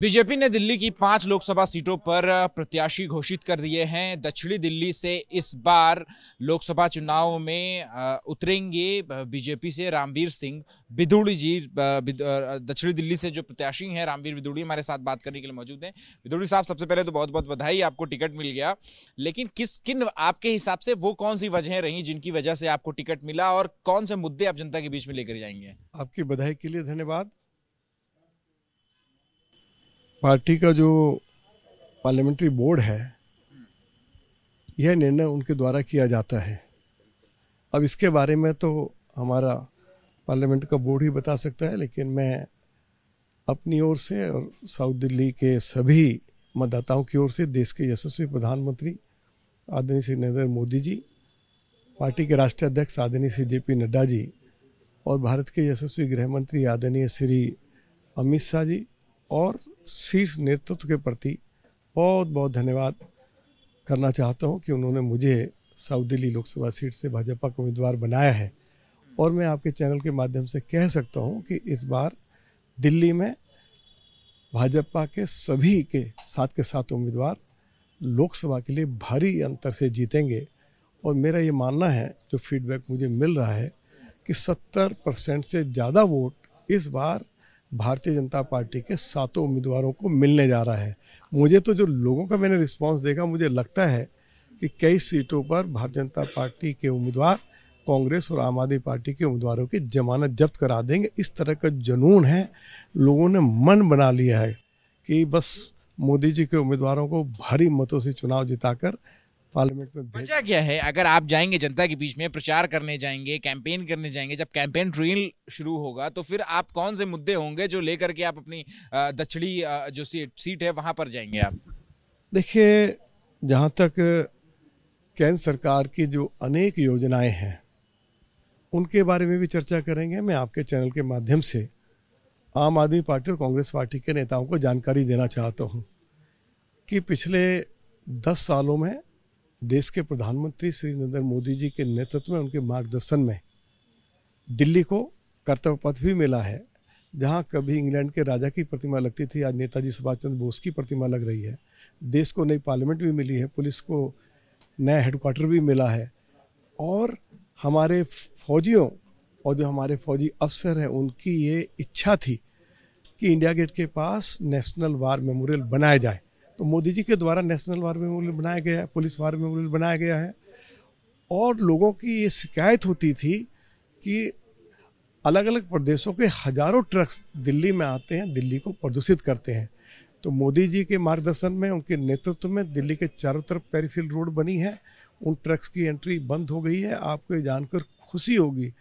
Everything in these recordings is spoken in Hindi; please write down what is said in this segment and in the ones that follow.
बीजेपी ने दिल्ली की पांच लोकसभा सीटों पर प्रत्याशी घोषित कर दिए हैं दक्षिणी दिल्ली से इस बार लोकसभा चुनाव में उतरेंगे बीजेपी से रामवीर सिंह बिदुड़ी जी दक्षिणी दिल्ली से जो प्रत्याशी हैं रामवीर बिदुड़ी हमारे साथ बात करने के लिए मौजूद हैं बिदुड़ी साहब सबसे पहले तो बहुत बहुत बधाई आपको टिकट मिल गया लेकिन किस किन आपके हिसाब से वो कौन सी वजहें रहीं जिनकी वजह से आपको टिकट मिला और कौन से मुद्दे आप जनता के बीच में लेकर जाएंगे आपकी बधाई के लिए धन्यवाद पार्टी का जो पार्लियामेंट्री बोर्ड है यह निर्णय उनके द्वारा किया जाता है अब इसके बारे में तो हमारा पार्लियामेंट का बोर्ड ही बता सकता है लेकिन मैं अपनी ओर से और साउथ दिल्ली के सभी मतदाताओं की ओर से देश के यशस्वी प्रधानमंत्री आदरणीय श्री नरेंद्र मोदी जी पार्टी के राष्ट्रीय अध्यक्ष आदरणीय श्री जे पी नड्डा जी और भारत के यशस्वी गृह मंत्री आदरणीय श्री अमित शाह जी और शीर्ष नेतृत्व के प्रति बहुत बहुत धन्यवाद करना चाहता हूं कि उन्होंने मुझे साउथ दिल्ली लोकसभा सीट से भाजपा का उम्मीदवार बनाया है और मैं आपके चैनल के माध्यम से कह सकता हूं कि इस बार दिल्ली में भाजपा के सभी के साथ के साथ उम्मीदवार लोकसभा के लिए भारी अंतर से जीतेंगे और मेरा ये मानना है जो फीडबैक मुझे मिल रहा है कि 70 परसेंट से ज़्यादा वोट इस बार भारतीय जनता पार्टी के सातों उम्मीदवारों को मिलने जा रहा है मुझे तो जो लोगों का मैंने रिस्पांस देखा मुझे लगता है कि कई सीटों पर भारतीय जनता पार्टी के उम्मीदवार कांग्रेस और आम आदमी पार्टी के उम्मीदवारों की जमानत जब्त करा देंगे इस तरह का जुनून है लोगों ने मन बना लिया है कि बस मोदी जी के उम्मीदवारों को भारी मतों से चुनाव जिताकर पार्लियामेंट में बचा क्या है अगर आप जाएंगे जनता के बीच में प्रचार करने जाएंगे कैंपेन करने जाएंगे जब कैंपेन ट्रेल शुरू होगा तो फिर आप कौन से मुद्दे होंगे जो लेकर के आप अपनी दक्षिणी जो सीट सीट है वहाँ पर जाएंगे आप देखिए जहाँ तक केंद्र सरकार की जो अनेक योजनाएं हैं उनके बारे में भी चर्चा करेंगे मैं आपके चैनल के माध्यम से आम आदमी पार्टी और कांग्रेस पार्टी के नेताओं को जानकारी देना चाहता हूं कि पिछले दस सालों में देश के प्रधानमंत्री श्री नरेंद्र मोदी जी के नेतृत्व में उनके मार्गदर्शन में दिल्ली को कर्तव्य पथ भी मिला है जहाँ कभी इंग्लैंड के राजा की प्रतिमा लगती थी आज नेताजी सुभाष चंद्र बोस की प्रतिमा लग रही है देश को नई पार्लियामेंट भी मिली है पुलिस को नया हेडक्वार्टर भी मिला है और हमारे फौजियों और जो हमारे फौजी अफसर हैं उनकी ये इच्छा थी कि इंडिया गेट के पास नेशनल वार मेमोरियल बनाया जाए तो मोदी जी के द्वारा नेशनल वार मेमोरियल बनाया गया है पुलिस वार मेमोरियल बनाया गया है और लोगों की ये शिकायत होती थी कि अलग अलग प्रदेशों के हजारों ट्रक्स दिल्ली में आते हैं दिल्ली को प्रदूषित करते हैं तो मोदी जी के मार्गदर्शन में उनके नेतृत्व में दिल्ली के चारों तरफ पेरीफिल रोड बनी है उन ट्रक्स की एंट्री बंद हो गई है आपको जानकर खुशी होगी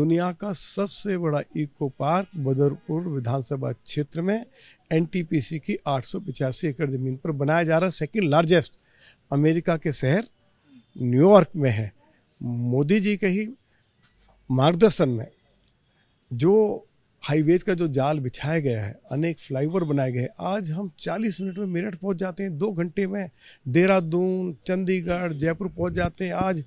दुनिया का सबसे बड़ा इको पार्क बदरपुर विधानसभा क्षेत्र में एनटीपीसी की आठ एकड़ ज़मीन पर बनाया जा रहा है सेकेंड लार्जेस्ट अमेरिका के शहर न्यूयॉर्क में है मोदी जी के ही मार्गदर्शन में जो हाईवेज का जो जाल बिछाया गया है अनेक फ्लाईओवर बनाए गए हैं आज हम 40 मिनट में मेरठ पहुंच जाते हैं दो घंटे में देहरादून चंडीगढ़ जयपुर पहुंच जाते हैं आज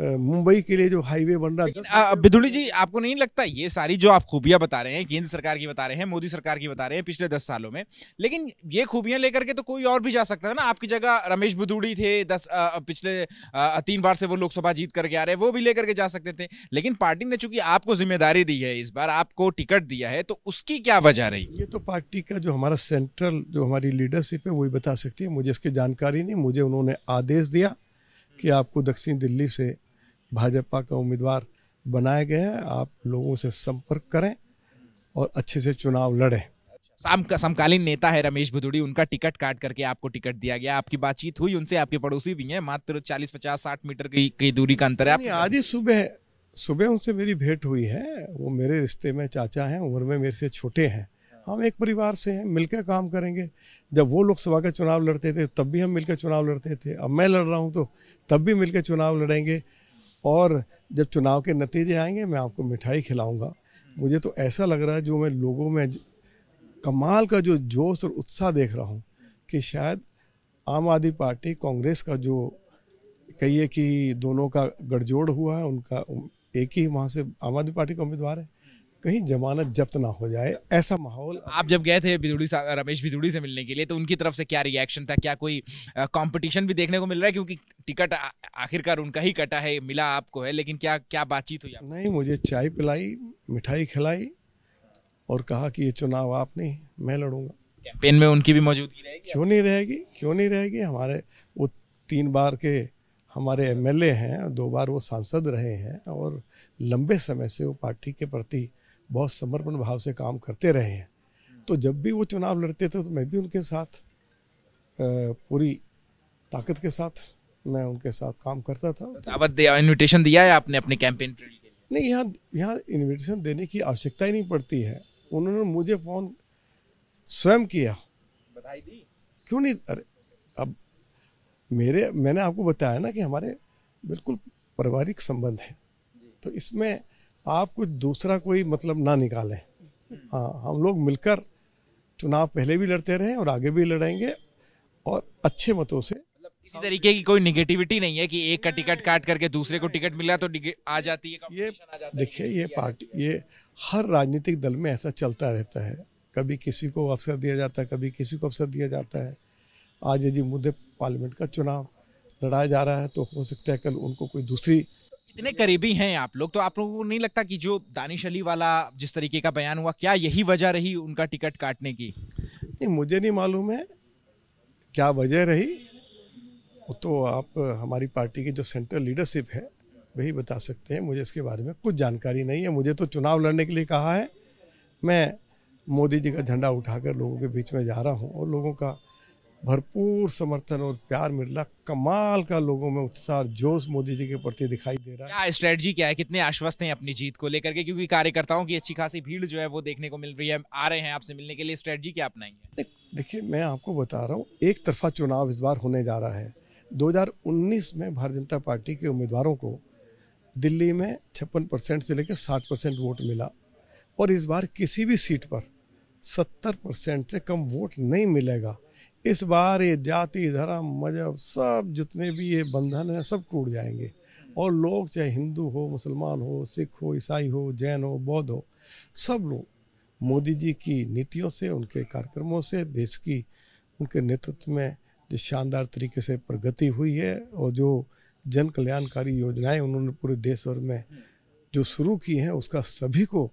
मुंबई के लिए जो हाईवे बन रहा है बिदुली जी आपको नहीं लगता ये सारी जो आप खूबियां बता रहे हैं केंद्र सरकार की बता रहे हैं मोदी सरकार की बता रहे हैं पिछले दस सालों में लेकिन ये खूबियां लेकर के तो कोई और भी जा सकता है ना आपकी जगह रमेश बिदुड़ी थे दस आ, पिछले आ, तीन बार से वो लोकसभा जीत करके आ रहे हैं वो भी लेकर के जा सकते थे लेकिन पार्टी ने चूंकि आपको जिम्मेदारी दी है इस बार आपको टिकट दिया है तो उसकी क्या वजह रही ये तो पार्टी का जो हमारा सेंट्रल जो हमारी लीडरशिप है वही बता सकती है मुझे इसकी जानकारी नहीं मुझे उन्होंने आदेश दिया कि आपको दक्षिण दिल्ली से भाजपा का उम्मीदवार बनाया गया है आप लोगों से संपर्क करें और अच्छे से चुनाव लड़ें साम, समकालीन नेता है रमेश भदुड़ी उनका टिकट काट करके आपको टिकट दिया गया आपकी बातचीत हुई उनसे आपके पड़ोसी भी हैं मात्र चालीस पचास साठ मीटर की, कई दूरी का अंतर है आज ही सुबह सुबह उनसे मेरी भेंट हुई है वो मेरे रिश्ते में चाचा हैं उम्र में मेरे से छोटे हैं हम एक परिवार से हैं मिलकर काम करेंगे जब वो लोकसभा का चुनाव लड़ते थे तब भी हम मिलकर चुनाव लड़ते थे अब मैं लड़ रहा हूँ तो तब भी मिलकर चुनाव लड़ेंगे और जब चुनाव के नतीजे आएंगे मैं आपको मिठाई खिलाऊँगा मुझे तो ऐसा लग रहा है जो मैं लोगों में कमाल का जो जोश और उत्साह देख रहा हूँ कि शायद आम आदमी पार्टी कांग्रेस का जो कहिए कि दोनों का गठजोड़ हुआ है उनका एक ही वहाँ से आम आदमी पार्टी का उम्मीदवार है कहीं जमानत जब्त ना हो जाए ऐसा माहौल आप जब गए थे भिदुड़ी रमेश भिदुड़ी से मिलने के लिए तो उनकी तरफ से क्या रिएक्शन था क्या कोई कंपटीशन भी देखने को मिल रहा है क्योंकि टिकट आखिरकार उनका ही कटा है मिला आपको है लेकिन क्या क्या बातचीत हुई नहीं मुझे चाय पिलाई मिठाई खिलाई और कहा कि ये चुनाव आप नहीं मैं लड़ूंगा कैंपेन में उनकी भी मौजूदगी रहेगी क्यों नहीं रहेगी क्यों नहीं रहेगी हमारे वो तीन बार के हमारे एमएलए हैं दो बार वो सांसद रहे हैं और लंबे समय से वो पार्टी के प्रति बहुत समर्पण भाव से काम करते रहे हैं तो जब भी वो चुनाव लड़ते थे तो मैं भी उनके साथ पूरी ताकत के साथ मैं उनके साथ काम करता था दावत इनविटेशन दिया है आपने अपने कैंपेन नहीं यहाँ यहाँ इनविटेशन देने की आवश्यकता ही नहीं पड़ती है उन्होंने मुझे फ़ोन स्वयं किया बधाई दी क्यों नहीं अरे अब मेरे मैंने आपको बताया ना कि हमारे बिल्कुल पारिवारिक संबंध है तो इसमें आप कुछ दूसरा कोई मतलब ना निकालें हाँ हम लोग मिलकर चुनाव पहले भी लड़ते रहे और आगे भी लड़ेंगे और अच्छे मतों से किसी मतलब तरीके की कोई निगेटिविटी नहीं है कि एक का टिकट काट करके दूसरे को टिकट मिला तो आ जाती है ये देखिए ये पार्टी ये हर राजनीतिक दल में ऐसा चलता रहता है कभी किसी को अवसर दिया जाता है कभी किसी को अवसर दिया जाता है आज यदि मुद्दे पार्लियामेंट का चुनाव लड़ाया जा रहा है तो हो सकता है कल उनको कोई दूसरी इतने करीबी हैं आप लोग तो आप लोगों को नहीं लगता कि जो दानिश अली वाला जिस तरीके का बयान हुआ क्या यही वजह रही उनका टिकट काटने की नहीं मुझे नहीं मालूम है क्या वजह रही तो आप हमारी पार्टी की जो सेंट्रल लीडरशिप है वही बता सकते हैं मुझे इसके बारे में कुछ जानकारी नहीं है मुझे तो चुनाव लड़ने के लिए कहा है मैं मोदी जी का झंडा उठाकर लोगों के बीच में जा रहा हूँ और लोगों का भरपूर समर्थन और प्यार मिल रहा कमाल का लोगों में उत्साह जोश मोदी जी के प्रति दिखाई दे रहा है स्ट्रेटजी क्या है कितने आश्वस्त हैं अपनी जीत को लेकर के क्योंकि कार्यकर्ताओं की अच्छी खासी भीड़ जो है वो देखने को मिल रही है आ रहे हैं आपसे मिलने के लिए स्ट्रेटजी क्या अपनाएंगे देखिए मैं आपको बता रहा हूँ एक तरफा चुनाव इस बार होने जा रहा है 2019 में भारतीय जनता पार्टी के उम्मीदवारों को दिल्ली में छप्पन परसेंट से लेकर साठ परसेंट वोट मिला और इस बार किसी भी सीट पर सत्तर परसेंट से कम वोट नहीं मिलेगा इस बार ये जाति धर्म मजहब सब जितने भी ये बंधन हैं सब टूट जाएंगे और लोग चाहे हिंदू हो मुसलमान हो सिख हो ईसाई हो जैन हो बौद्ध हो सब लोग मोदी जी की नीतियों से उनके कार्यक्रमों से देश की उनके नेतृत्व में जिस शानदार तरीके से प्रगति हुई है और जो जन कल्याणकारी योजनाएं उन्होंने पूरे देश भर में जो शुरू की हैं उसका सभी को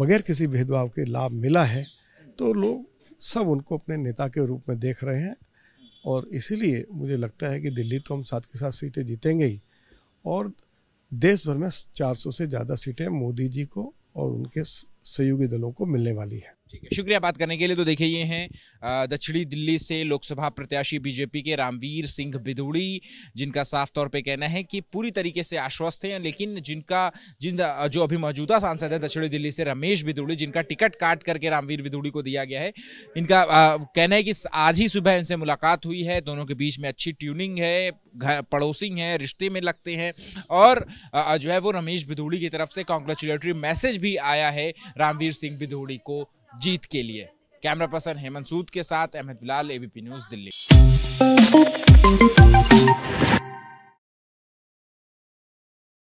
बगैर किसी भेदभाव के लाभ मिला है तो लोग सब उनको अपने नेता के रूप में देख रहे हैं और इसीलिए मुझे लगता है कि दिल्ली तो हम साथ के साथ सीटें जीतेंगे ही और देश भर में 400 से ज़्यादा सीटें मोदी जी को और उनके सहयोगी दलों को मिलने वाली है ठीक है शुक्रिया बात करने के लिए तो देखिए ये हैं दक्षिणी दिल्ली से लोकसभा प्रत्याशी बीजेपी के रामवीर सिंह बिदुड़ी जिनका साफ तौर पे कहना है कि पूरी तरीके से आश्वस्त हैं लेकिन जिनका जिन जो अभी मौजूदा सांसद है दक्षिणी दिल्ली से रमेश बिदुड़ी जिनका टिकट काट करके रामवीर बिदुड़ी को दिया गया है इनका कहना है कि आज ही सुबह इनसे मुलाकात हुई है दोनों के बीच में अच्छी ट्यूनिंग है पड़ोसी हैं रिश्ते में लगते हैं और जो है वो रमेश बिदुड़ी की तरफ से कॉन्ग्रेचुलेटरी मैसेज भी आया है रामवीर सिंह बिदुड़ी को जीत के लिए कैमरा पर्सन हेमंत सूद के साथ अहमद बिलाल एबीपी न्यूज़ दिल्ली